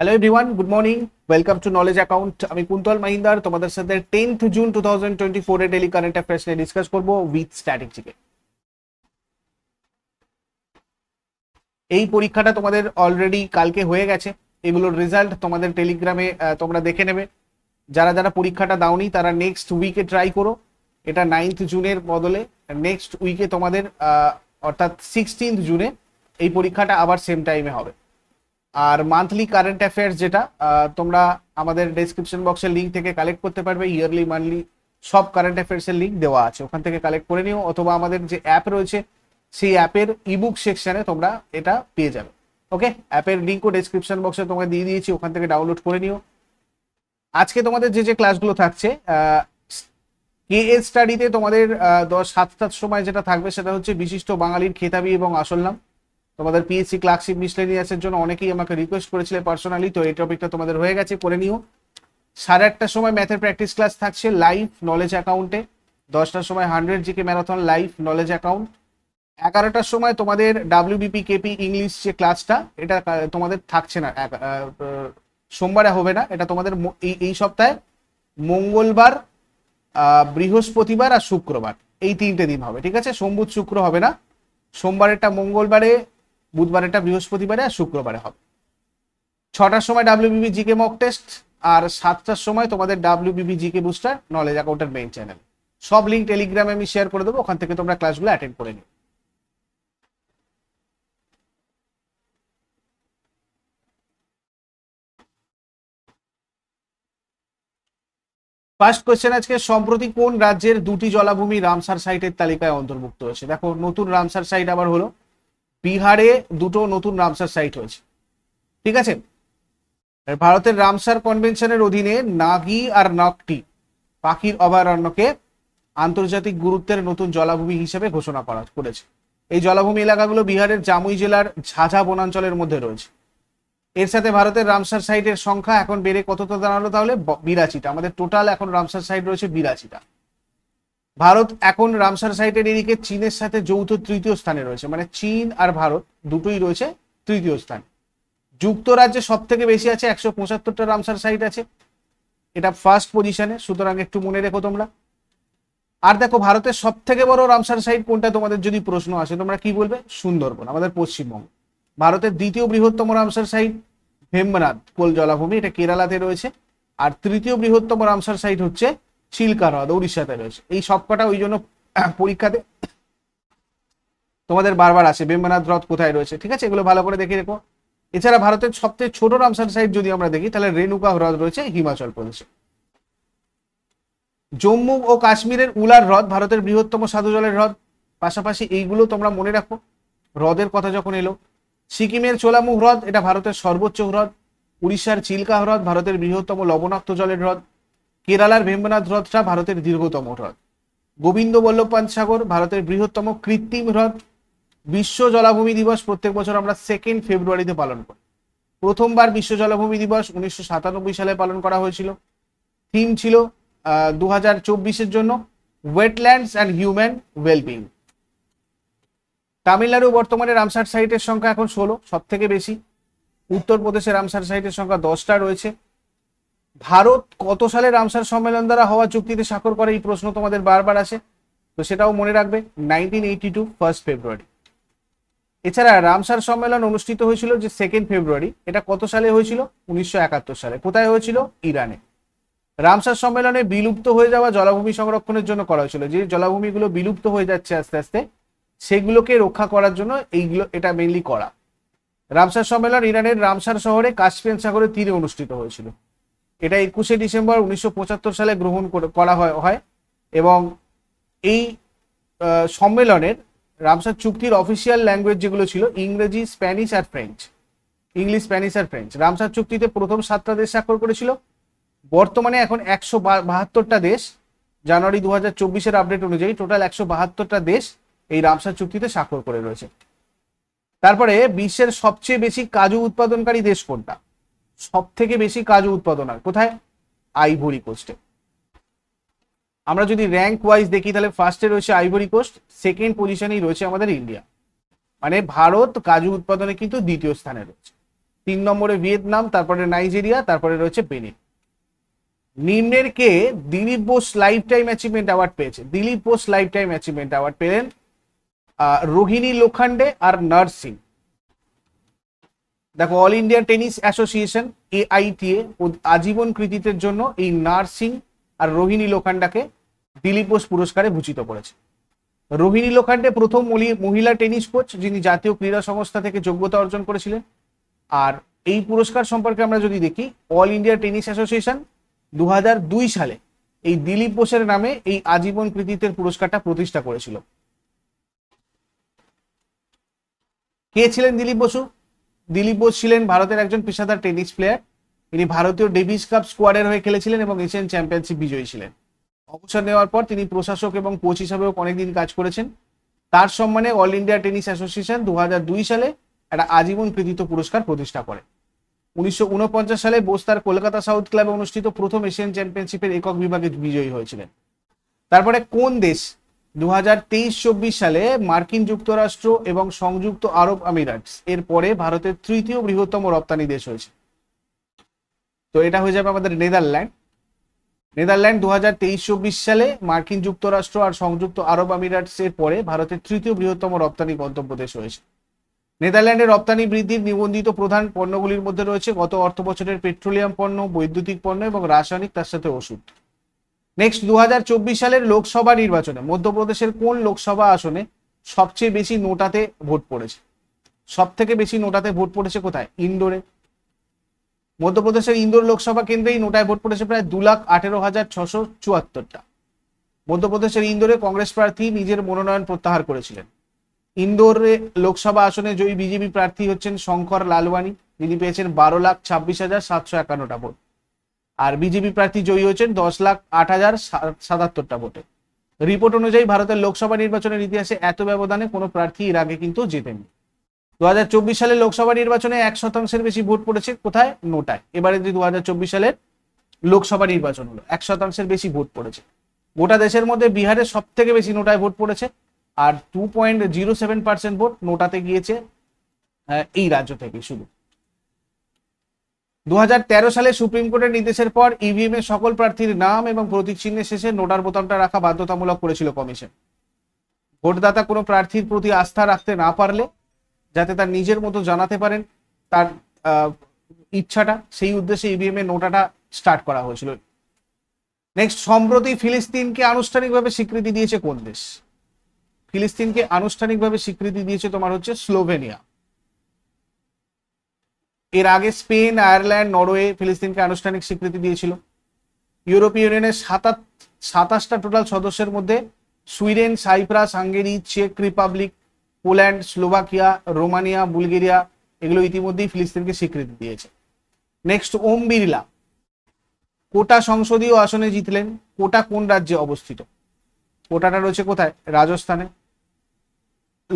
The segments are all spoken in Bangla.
hello everyone good morning welcome to knowledge account আমি কুন্তল মাহিন্দার তোমাদের সাথে tenth June two thousand twenty ফোরে ডেলি কারেন্ট অ্যাফেয়ার্স নিয়ে ডিসকাস করবো উইথ স্ট্র্যাটেজিকে এই পরীক্ষাটা তোমাদের অলরেডি কালকে হয়ে গেছে এগুলোর রেজাল্ট তোমাদের টেলিগ্রামে তোমরা দেখে নেবে যারা যারা পরীক্ষাটা দাওনি তারা নেক্সট উইকে ট্রাই করো এটা নাইন্থ জুনের বদলে নেক্সট উইকে তোমাদের অর্থাৎ সিক্সটিন্থ জুনে এই পরীক্ষাটা আবার সেম টাইমে হবে আর মান্থলি কারেন্ট অ্যাফেয়ার্স যেটা তোমরা আমাদের ডেসক্রিপশন বক্সের লিঙ্ক থেকে কালেক্ট করতে পারবে ইয়ারলি মান্থলি সব কারেন্ট অ্যাফেয়ার্সের লিঙ্ক দেওয়া আছে ওখান থেকে কালেক্ট করে নিও অথবা আমাদের যে অ্যাপ রয়েছে সেই অ্যাপের ইবুক সেকশানে তোমরা এটা পেয়ে যাবে ওকে অ্যাপের লিঙ্কও ডেসক্রিপশন বক্সে তোমাকে দিয়ে দিয়েছি ওখান থেকে ডাউনলোড করে নিও আজকে তোমাদের যে যে ক্লাসগুলো থাকছে কে এস স্টাডিতে তোমাদের দশ সাতটার সময় যেটা থাকবে সেটা হচ্ছে বিশিষ্ট বাঙালির খেতাবি এবং আসল নাম তোমাদের পিএসসি ক্লার্কশিপ মিসলেনিয়াসের জন্য অনেকেই আমাকে রিকোয়েস্ট করেছিলে পার্সোনালি তো এই টপিকটা তোমাদের হয়ে গেছে করে নিও সাড়ে আটটার সময় ম্যাথের প্র্যাকটিস ক্লাস থাকছে লাইভ নলেজ অ্যাকাউন্টে দশটার সময় hundred GK marathon live knowledge account এগারোটার সময় তোমাদের ডাব্লিউবিপি কেপি ইংলিশ যে ক্লাসটা এটা তোমাদের থাকছে না সোমবারে হবে না এটা তোমাদের এই সপ্তাহে মঙ্গলবার বৃহস্পতিবার আর শুক্রবার এই তিনটে দিন হবে ঠিক আছে সোমবুধ শুক্র হবে না সোমবারেরটা মঙ্গলবারে বুধবার এটা বৃহস্পতিবারে আর শুক্রবারে হবে ছটার সময় ডাব্লিউবিবি জিকে মক টেস্ট আর সাতটার সময় তোমাদের ডাব্লিউবিবি জিকে বুস্টার নলেজ অ্যাকাউন্টের মেইন চ্যানেল সব লিঙ্ক টেলিগ্রামে আমি শেয়ার করে দেবো ওখান থেকে তোমরা ক্লাসগুলো অ্যাটেন্ড করে নিও ফার্স্ট কোয়েশ্চেন আজকে সম্প্রতি কোন রাজ্যের দুটি জলাভূমি রামসার সাইটের তালিকায় অন্তর্ভুক্ত হয়েছে দেখো নতুন রামসার সাইট আবার হলো বিহারে দুটো নতুন রামসার সাইট হয়েছে ঠিক আছে ভারতের রামসার কনভেনশনের অধীনে নাগি আর নকটি পাখির অভয়ারণ্যকে আন্তর্জাতিক গুরুত্বের নতুন জলাভূমি হিসেবে ঘোষণা করা করেছে এই জলাভূমি এলাকাগুলো বিহারের জামুই জেলার ঝাঝা বনাঞ্চলের মধ্যে রয়েছে এর সাথে ভারতের রামসার সাইটের সংখ্যা এখন বেড়ে কত তো দাঁড়ালো তাহলে বিরাশিটা আমাদের টোটাল এখন রামসার সাইট রয়েছে বিরাশিটা ভারত এখন রামসার সাইটের এদিকে চীনের সাথে যৌথ তৃতীয় স্থানে রয়েছে মানে চীন আর ভারত দুটোই রয়েছে তৃতীয় স্থানে যুক্তরাজ্যে সব থেকে বেশি আছে একশো পঁচাত্তরটা রামসার সাইট আছে এটা ফার্স্ট পজিশনে সুতরাং একটু মনে রেখো তোমরা আর দেখো ভারতের সব থেকে বড় রামসার সাইট কোনটা তোমাদের যদি প্রশ্ন আসে তোমরা কি বলবে সুন্দরবন আমাদের পশ্চিমবঙ্গ ভারতের দ্বিতীয় বৃহত্তম রামসার সাইট হেমনাথ কোল জলাভূমি এটা কেরালাতে রয়েছে আর তৃতীয় বৃহত্তম রামসার সাইট হচ্ছে চিল্কা হ্রদ উড়িষ্যাতে রয়েছে এই সবকটা ওই জন্য পরীক্ষাতে তোমাদের বারবার আসে বেম্বনাথ হ্রদ কোথায় রয়েছে ঠিক আছে এগুলো ভালো করে দেখে রেখো এছাড়া ভারতের সবচেয়ে ছোট রামসার সাইড যদি আমরা দেখি তাহলে রেণুকা হ্রদ রয়েছে হিমাচল প্রদেশে জম্মু ও কাশ্মীরের উলার হ্রদ ভারতের বৃহত্তম সাধু জলের হ্রদ পাশাপাশি এইগুলো তোমরা মনে রাখো হ্রদের কথা যখন এলো সিকিমের চোলামু হ্রদ এটা ভারতের সর্বোচ্চ হ্রদ উড়িষ্যার চিল্কা হ্রদ ভারতের বৃহত্তম লবণাক্ত জলের হ্রদ কেরালার ভেম্বনাথ হ্রদটা ভারতের দীর্ঘতম হ্রদ গোবিন্দ বল্লভপান সাগর ভারতের বৃহত্তম কৃত্রিম হ্রদ বিশ্ব জলাভূমি দিবস প্রত্যেক বছর আমরা সেকেন্ড ফেব্রুয়ারিতে পালন করি প্রথমবার বিশ্ব জলাভূমি দিবস উনিশশো সালে পালন করা হয়েছিল থিম ছিল দু হাজার জন্য wetlands and human wellbeing Tamil Nadu বর্তমানে রামসার সাইটের সংখ্যা এখন ষোলো সব থেকে বেশি উত্তরপ্রদেশে রামসার সাইটের সংখ্যা দশটা রয়েছে ভারত কত সালে রামসার সম্মেলন দ্বারা হওয়া চুক্তিতে স্বাক্ষর করে এই প্রশ্ন তোমাদের বারবার আসে তো সেটাও মনে রাখবে nineteen eighty two first February এছাড়া রামসার সম্মেলন অনুষ্ঠিত হয়েছিল যে সেকেন্ড ফেব্রুয়ারি এটা কত সালে হয়েছিল উনিশশো সালে কোথায় হয়েছিল ইরানে রামসার সম্মেলনে বিলুপ্ত হয়ে যাওয়া জলাভূমি সংরক্ষণের জন্য করা হয়েছিল যে জলাভূমিগুলো বিলুপ্ত হয়ে যাচ্ছে আস্তে আস্তে সেগুলোকে রক্ষা করার জন্য এইগুলো এটা মেনলি করা রামসার সম্মেলন ইরানের রামসার শহরে কাশ্মীর সাগরের তীরে অনুষ্ঠিত হয়েছিল এটা একুশে ডিসেম্বর উনিশশো সালে গ্রহণ করা হয় এবং এই সম্মেলনের রামসার চুক্তির অফিসিয়াল ল্যাঙ্গুয়েজ যেগুলো ছিল ইংরেজি স্প্যানিশ আর ফ্রেঞ্চ ইংলিশ স্প্যানিশ আর ফ্রেঞ্চ রামসার চুক্তিতে প্রথম সাতটা দেশ স্বাক্ষর করেছিল বর্তমানে এখন একশো বাহাত্তরটা দেশ জানুয়ারি দু হাজার চব্বিশের আপডেট অনুযায়ী টোটাল একশো বাহাত্তরটা দেশ এই রামসার চুক্তিতে স্বাক্ষর করে রয়েছে তারপরে বিশ্বের সবচেয়ে বেশি কাজু উৎপাদনকারী দেশ কোনটা সব থেকে বেশি কাজু উৎপাদন হয় কোথায় আইভরি কোস্টে আমরা যদি র্যাঙ্ক ওয়াইজ দেখি তাহলে ফার্স্টে রয়েছে আইভরি কোস্ট সেকেন্ড পজিশনেই রয়েছে আমাদের ইন্ডিয়া মানে ভারত কাজু উৎপাদনে কিন্তু দ্বিতীয় স্থানে রয়েছে তিন নম্বরে ভিয়েতনাম তারপরে নাইজেরিয়া তারপরে রয়েছে বেনিন নিম্নের কে Dilip Bose lifetime achievement award পেয়েছে Dilip Bose lifetime achievement award পেলেন রোহিণী লোখান্ডে আর নার্সিং দেখো all India tennis association AITA আজীবন কৃতিত্বের জন্য এই নার্সিং আর রোহিণী লোখান্ডাকে দিলীপ বোস পুরস্কারে ভূষিত করেছে রোহিণী লোখান্ডে প্রথম মহিলা টেনিস কোচ যিনি জাতীয় ক্রীড়া সংস্থা থেকে যোগ্যতা অর্জন করেছিলেন আর এই পুরস্কার সম্পর্কে আমরা যদি দেখি অল ইন্ডিয়া টেনিস অ্যাসোসিয়েশন দু সালে এই দিলীপ বোসের নামে এই আজীবন কৃতিত্বের পুরস্কারটা প্রতিষ্ঠা করেছিল কে ছিলেন দিলীপ বসু দিলীপ বোস ছিলেন ভারতের একজন পেশাদার টেনিস প্লেয়ার তিনি ভারতীয় ডেভিস কাপ স্কোয়াডের হয়ে খেলেছিলেন এবং এশিয়ান চ্যাম্পিয়নশিপ বিজয়ী ছিলেন অবসর নেওয়ার পর তিনি প্রশাসক এবং কোচ হিসাবেও অনেকদিন কাজ করেছেন তার সম্মানে অল ইন্ডিয়া টেনিস অ্যাসোসিয়েশন দু সালে একটা আজীবন কৃতিত্ব পুরস্কার প্রতিষ্ঠা করে উনিশশো সালে বোস তার কলকাতা সাউথ ক্লাবে অনুষ্ঠিত প্রথম এশিয়ান চ্যাম্পিয়নশিপের একক বিভাগে বিজয়ী হয়েছিলেন তারপরে কোন দেশ দু সালে মার্কিন যুক্তরাষ্ট্র এবং সংযুক্ত আরব আমিরাটস এর পরে ভারতের তৃতীয় বৃহত্তম রপ্তানি দেশ হয়েছে তো এটা হয়ে যাবে আমাদের নেদারল্যান্ড নেদারল্যান্ড দু হাজার সালে মার্কিন যুক্তরাষ্ট্র আর সংযুক্ত আরব আমিরাটস এর পরে ভারতের তৃতীয় বৃহত্তম রপ্তানি গন্তব্য দেশ হয়েছে নেদারল্যান্ডের রপ্তানি বৃদ্ধির নিবন্ধিত প্রধান পণ্যগুলির মধ্যে রয়েছে গত অর্থ বছরের পেট্রোলিয়াম পণ্য বৈদ্যুতিক পণ্য এবং রাসায়নিক তার সাথে ওষুধ নেক্সট দু সালের লোকসভা নির্বাচনে মধ্যপ্রদেশের কোন লোকসভা আসনে সবচেয়ে বেশি নোটাতে ভোট পড়েছে সব থেকে বেশি নোটাতে ভোট পড়েছে কোথায় ইন্দোরে মধ্যপ্রদেশের ইন্দোর লোকসভা কেন্দ্রেই নোটায় ভোট পড়েছে প্রায় দু লাখ আঠেরো হাজার ছশো চুয়াত্তরটা মধ্যপ্রদেশের ইন্দোরে কংগ্রেস প্রার্থী নিজের মনোনয়ন প্রত্যাহার করেছিলেন ইন্দোরে লোকসভা আসনে জয়ী বিজেপি প্রার্থী হচ্ছেন শঙ্কর লালওয়ানি যিনি পেয়েছেন বারো লাখ ছাব্বিশ হাজার সাতশো একান্নটা ভোট আর বিজেপি প্রার্থী জয়ী হয়েছেন দশ লাখ আট হাজার সাতাত্তরটা ভোটে রিপোর্ট অনুযায়ী ভারতের লোকসভা নির্বাচনের ইতিহাসে এত ব্যবধানে কোনো প্রার্থী এর আগে কিন্তু জেতেনি দু হাজার চব্বিশ সালে লোকসভা নির্বাচনে এক শতাংশের বেশি ভোট পড়েছে কোথায় নোটায় এবারে যে দু হাজার চব্বিশ সালের লোকসভা নির্বাচন হলো এক শতাংশের বেশি ভোট পড়েছে গোটা দেশের মধ্যে বিহারে সব থেকে বেশি নোটায় ভোট পড়েছে আর two point zero seven percent ভোট নোটাতে গিয়েছে এই রাজ্য থেকে শুধু দু সালে সুপ্রিম কোর্টের নির্দেশের পর ইভিএম e এর সকল প্রার্থীর নাম এবং প্রতীক চিহ্নের শেষে নোটার বোতামটা রাখা বাধ্যতামূলক করেছিল কমিশন ভোটদাতা কোনো প্রার্থীর প্রতি আস্থা রাখতে না পারলে যাতে তার নিজের মতো জানাতে পারেন তার ইচ্ছাটা সেই উদ্দেশ্যে ইভিএম e এর নোটাটা স্টার্ট করা হয়েছিল নেক্সট সম্প্রতি ফিলিস্তিনকে আনুষ্ঠানিকভাবে স্বীকৃতি দিয়েছে কোন দেশ ফিলিস্তিনকে আনুষ্ঠানিকভাবে স্বীকৃতি দিয়েছে তোমার হচ্ছে স্লোভেনিয়া এর আগে স্পেন আয়ারল্যান্ড নরওয়ে ফিলিস্তিনকে আনুষ্ঠানিক স্বীকৃতি দিয়েছিল ইউরোপীয় ইউনিয়নের সাতাত সাতাশটা টোটাল সদস্যের মধ্যে সুইডেন সাইপ্রাস হাঙ্গেরি চেক Republic Poland Slovakia Romania Bulgaria এগুলো ইতিমধ্যেই ফিলিস্তিনকে স্বীকৃতি দিয়েছে নেক্সট ওম বিড়লা কোটা সংসদীয় আসনে জিতলেন কোটা কোন রাজ্যে অবস্থিত কোটাটা রয়েছে কোথায় রাজস্থানে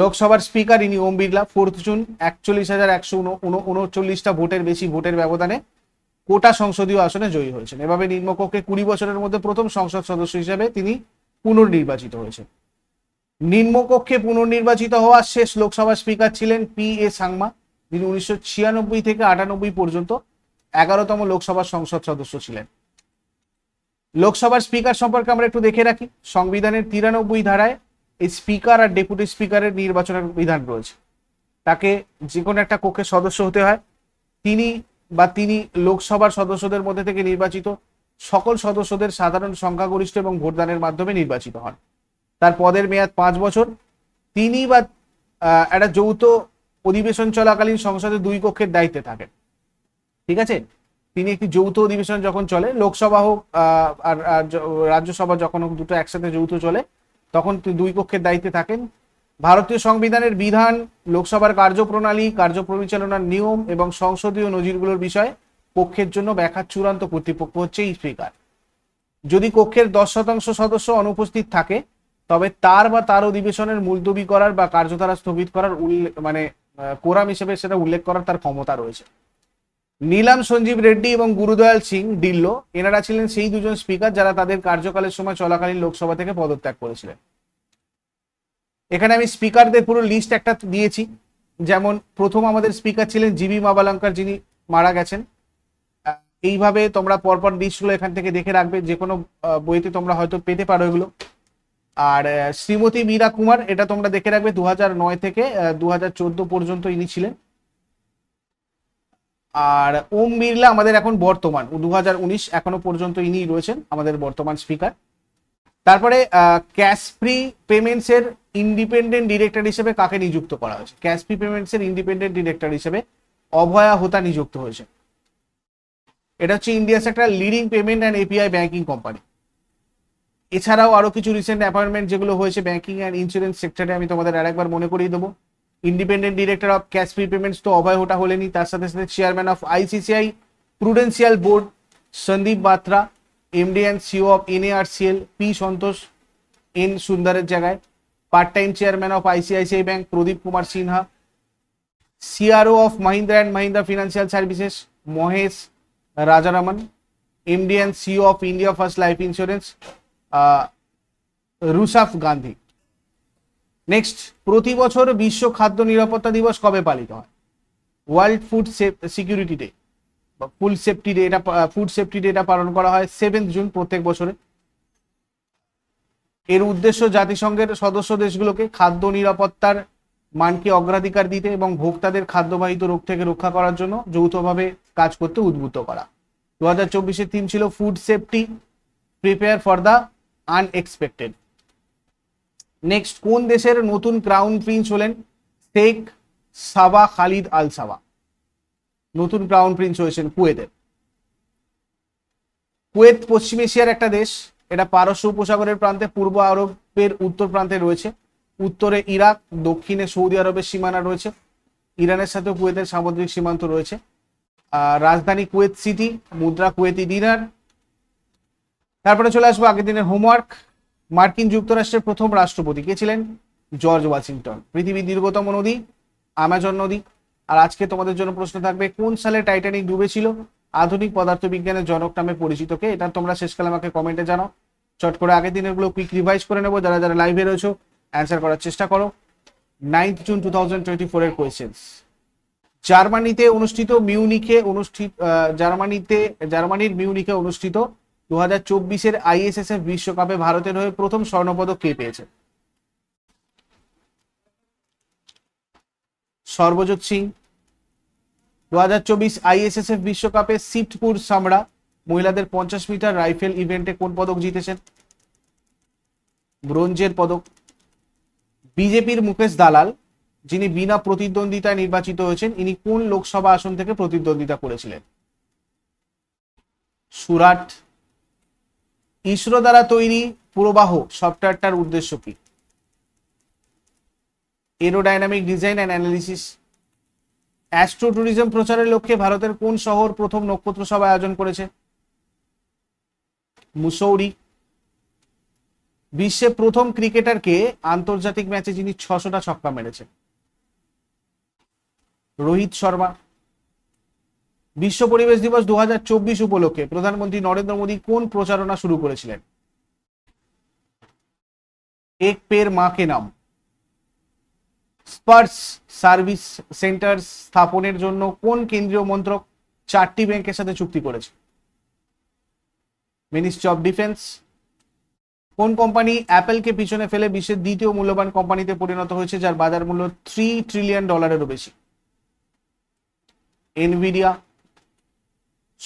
লোকসভার স্পিকার ইনি ওম বিড়লা ফোর্থ জুন একচল্লিশ হাজার একশো উনচল্লিশটা ভোটের বেশি ভোটের ব্যবধানে কোটা সংসদীয় আসনে জয়ী হয়েছেন এভাবে নিম্নকক্ষে কুড়ি বছরের মধ্যে প্রথম সংসদ সদস্য হিসেবে তিনি পুনর্নির্বাচিত হয়েছেন নিম্নকক্ষে পুনর্নির্বাচিত হওয়া শেষ লোকসভা স্পিকার ছিলেন পি এ সাংমা যিনি উনিশশো ছিয়ানব্বই থেকে আটানব্বই পর্যন্ত এগারোতম লোকসভার সংসদ সদস্য ছিলেন লোকসভার স্পিকার সম্পর্কে আমরা একটু দেখে রাখি সংবিধানের তিরানব্বই ধারায় এই স্পিকার আর ডেপুটি স্পিকারের নির্বাচনের বিধান রয়েছে তাকে যে কোনো একটা কক্ষের সদস্য হতে হয় তিনি বা তিনি লোকসভার সদস্যদের মধ্যে থেকে নির্বাচিত সকল সদস্যদের সাধারণ সংখ্যাগরিষ্ঠ এবং ভোটদানের মাধ্যমে নির্বাচিত হন তার পদের মেয়াদ পাঁচ বছর তিনি বা একটা যৌথ অধিবেশন চলাকালীন সংসদে দুই কক্ষের দায়িত্বে থাকেন ঠিক আছে তিনি একটি যৌথ অধিবেশন যখন চলে লোকসভা হোক আর রাজ্যসভা যখন হোক দুটো একসাথে যৌথ চলে তখন দুই পক্ষের দায়িত্বে থাকেন ভারতীয় সংবিধানের বিধান লোকসভার কার্যপ্রণালী কার্যপরিচালনার নিয়ম এবং সংসদীয় নজিরগুলোর বিষয়ে পক্ষের জন্য ব্যাখ্যা চূড়ান্ত কর্তৃপক্ষ হচ্ছে স্পিকার যদি কক্ষের দশ শতাংশ সদস্য অনুপস্থিত থাকে তবে তার বা তার অধিবেশনের মুলতবি করার বা কার্যধারা স্থগিত করার উল্লেখ মানে কোরাম হিসেবে সেটা উল্লেখ করার তার ক্ষমতা রয়েছে নীলাম সঞ্জীব রেড্ডি এবং গুরুদয়াল সিং ডিল্লো এনারা ছিলেন সেই দুজন স্পিকার যারা তাদের কার্যকালের সময় চলাকালীন লোকসভা থেকে পদত্যাগ করেছিলেন এখানে আমি স্পিকারদের পুরো লিস্ট একটা দিয়েছি যেমন প্রথম আমাদের স্পিকার ছিলেন জিবি মাবালঙ্কার যিনি মারা গেছেন এইভাবে তোমরা পরপর লিস্টগুলো এখান থেকে দেখে রাখবে যে কোনো বইতে তোমরা হয়তো পেতে পারো এগুলো আর শ্রীমতী মীরা কুমার এটা তোমরা দেখে রাখবে দু নয় থেকে দু পর্যন্ত ইনি ছিলেন আর ওম বিড়লা আমাদের এখন বর্তমান দু এখনো পর্যন্ত ইনি রয়েছেন আমাদের বর্তমান স্পিকার তারপরে ক্যাশ ফ্রি পেমেন্টসের ইন্ডিপেন্ডেন্ট ডিরেক্টর হিসেবে কাকে নিযুক্ত করা হয়েছে ক্যাশ ফ্রি পেমেন্টসের ইন্ডিপেন্ডেন্ট ডিরেক্টর হিসেবে অভয়া হোতা নিযুক্ত হয়েছে এটা হচ্ছে ইন্ডিয়াস একটা leading payment and API banking company এছাড়াও আরও কিছু রিসেন্ট অ্যাপয়েন্টমেন্ট যেগুলো হয়েছে ব্যাংকিং অ্যান্ড ইন্স্যুরেন্স সেক্টরে আমি তোমাদের আরেকবার মনে করিয়ে দেবো independent director of Cashfree payments তো অভয় হোটা হলেনি তার সাথে সাথে chairman of ICICI prudential board Sandeep Batra MD and CEO of NARCL P Santosh N সুন্দরের জায়গায় part time chairman of ICICI bank Pradeep Kumar Sinha CRO of Mahindra and Mahindra financial services Mahesh Rajaraman MD and CEO of India first life insurance Rushabh Gandhi next প্রতি বছর বিশ্ব খাদ্য নিরাপত্তা দিবস কবে পালিত হয় ওয়ার্ল্ড ফুড সিকিউরিটি ডে বা সেফটি ডে এটা ফুড সেফটি ডে এটা পালন করা হয় সেভেন্থ জুন প্রত্যেক বছরে এর উদ্দেশ্য জাতিসংঘের সদস্য দেশগুলোকে খাদ্য নিরাপত্তার মানকে অগ্রাধিকার দিতে এবং ভোক্তাদের খাদ্যবাহিত রোগ থেকে রক্ষা করার জন্য যৌথভাবে কাজ করতে উদ্বুদ্ধ করা দু হাজার চব্বিশের থিম ছিল food safety prepare for the unexpected next কোন দেশের নতুন ক্রাউন প্রিন্স হলেন শেখ সাবা খালিদ আল সাবা নতুন ক্রাউন প্রিন্স হয়েছেন কুয়েতের কুয়েত পশ্চিম এশিয়ার একটা দেশ এটা পারস্য উপসাগরের প্রান্তে পূর্ব আরবের উত্তর প্রান্তে রয়েছে উত্তরে ইরাক দক্ষিণে সৌদি আরবের সীমানা রয়েছে ইরানের সাথে কুয়েতের সামুদ্রিক সীমান্ত রয়েছে রাজধানী কুয়েত সিটি মুদ্রা কুয়েতি ডিনার তারপরে চলে আসবো আগের দিনের হোমওয়ার্ক মার্কিন যুক্তরাষ্ট্রের প্রথম রাষ্ট্রপতি কে ছিলেন জর্জ ওয়াশিংটন পৃথিবীর দীর্ঘতম নদী আমাজন নদী আর আজকে তোমাদের জন্য প্রশ্ন থাকবে কোন সালে টাইটানিক ডুবেছিল আধুনিক পদার্থবিজ্ঞানের জনক নামে পরিচিত কে এটা তোমরা শেষকালে আমাকে কমেন্টে জানাও চট করে আগের দিনেরগুলো কুইক রিভাইজ করে নেবো যারা যারা লাইভে রয়েছো অ্যান্সার করার চেষ্টা করো ninth June two thousand twenty ফোরের কোয়েশন জার্মানিতে অনুষ্ঠিত মিউনিকে অনুষ্ঠিত জার্মানিতে জার্মানির মিউনিকে অনুষ্ঠিত দু হাজার চব্বিশের আইএসএসএফ বিশ্বকাপে ভারতের হয়ে প্রথম স্বর্ণপদক কে পেয়েছে সর্বজিৎ সিং দু হাজার চব্বিশ আইএসএসএফ বিশ্বকাপে সিটপুর সামড়া মহিলাদের পঞ্চাশ মিটার রাইফেল ইভেন্টে কোন পদক জিতেছেন ব্রোঞ্জের পদক বিজেপির মুকেশ দালাল যিনি বিনা প্রতিদ্বন্দ্বিতায় নির্বাচিত হয়েছেন ইনি কোন লোকসভা আসন থেকে প্রতিদ্বন্দ্বিতা করেছিলেন সুরাট ইসরো দ্বারা তৈরি পুরবাহ সফটওয়্যারটার উদ্দেশ্য কি aerodynamic design and analysis astro tourism প্রচারের লক্ষ্যে ভারতের কোন শহর প্রথম নক্ষত্র সভা আয়োজন করেছে মুসৌরি বিশ্বে প্রথম ক্রিকেটারকে আন্তর্জাতিক ম্যাচে যিনি ছশোটা ছক্কা মেরেছেন রোহিত শর্মা বিশ্ব পরিবেশ দিবস দু উপলক্ষে প্রধানমন্ত্রী নরেন্দ্র মোদী কোন প্রচারণা শুরু করেছিলেন এক পের মাকে নাম স্পার্স সার্ভিস সেন্টার স্থাপনের জন্য কোন কেন্দ্রীয় মন্ত্রক চারটি ব্যাংকের সাথে চুক্তি করেছে মিনিস্ট্রি অফ ডিফেন্স কোন কোম্পানি অ্যাপেলকে পিছনে ফেলে বিশ্বের দ্বিতীয় মূল্যবান কোম্পানিতে পরিণত হয়েছে যার বাজার মূল্য থ্রি ট্রিলিয়ন ডলারেরও বেশি এনভিডিয়া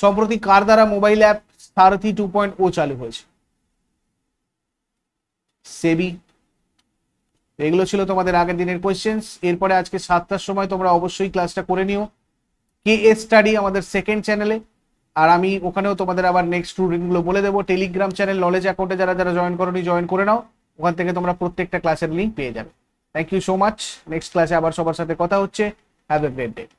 সম্প্রতি কার দ্বারা mobile app Saarthi two point O চালু হয়েছে সেবি এগুলো ছিল তোমাদের আগের দিনের কোয়েশ্চেন্স এরপরে আজকে সাতটার সময় তোমরা অবশ্যই ক্লাসটা করে নিও কে এস স্টাডি আমাদের সেকেন্ড চ্যানেলে আর আমি ওখানেও তোমাদের আবার নেক্সট স্টুডেন্টগুলো বলে দেবো টেলিগ্রাম চ্যানেল নলেজ অ্যাকাউন্টে যারা যারা জয়েন করোনি জয়েন করে নাও ওখান থেকে তোমরা প্রত্যেকটা ক্লাসের লিঙ্ক পেয়ে যাবে thank you so much next ক্লাসে আবার সবার সাথে কথা হচ্ছে হ্যাভ এ গ্রেট ডে